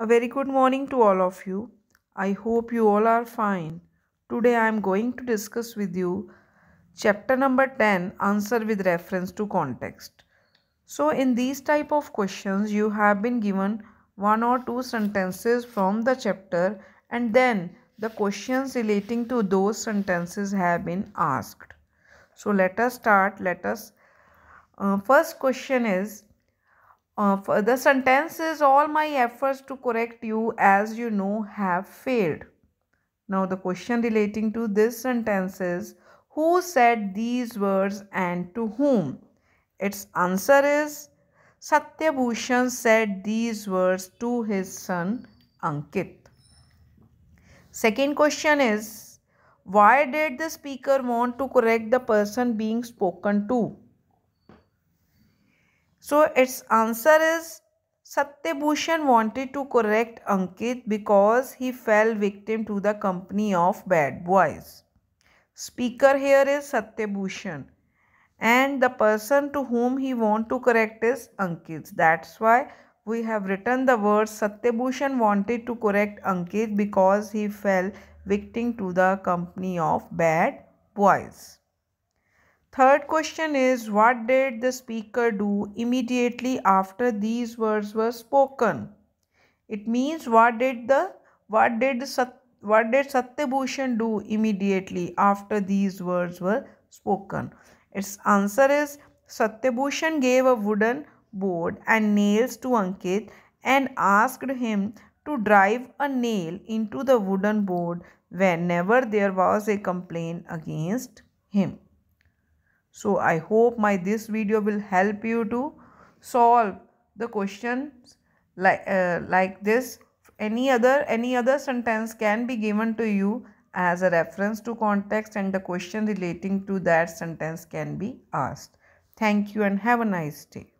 A very good morning to all of you. I hope you all are fine. Today I am going to discuss with you chapter number 10 answer with reference to context. So in these type of questions you have been given one or two sentences from the chapter and then the questions relating to those sentences have been asked. So let us start. Let us uh, first question is uh, the sentence is all my efforts to correct you as you know have failed. Now the question relating to this sentence is who said these words and to whom? Its answer is Satyabhushan said these words to his son Ankit. Second question is why did the speaker want to correct the person being spoken to? So its answer is Satyabhushan wanted to correct Ankit because he fell victim to the company of bad boys. Speaker here is Satyabhushan and the person to whom he want to correct is Ankit. That's why we have written the words Satyabhushan wanted to correct Ankit because he fell victim to the company of bad boys. Third question is What did the speaker do immediately after these words were spoken? It means what did the what did Sat, what did Satyabhushan do immediately after these words were spoken? Its answer is Satyabhushan gave a wooden board and nails to Ankit and asked him to drive a nail into the wooden board whenever there was a complaint against him. So I hope my this video will help you to solve the questions like uh, like this. Any other any other sentence can be given to you as a reference to context and the question relating to that sentence can be asked. Thank you and have a nice day.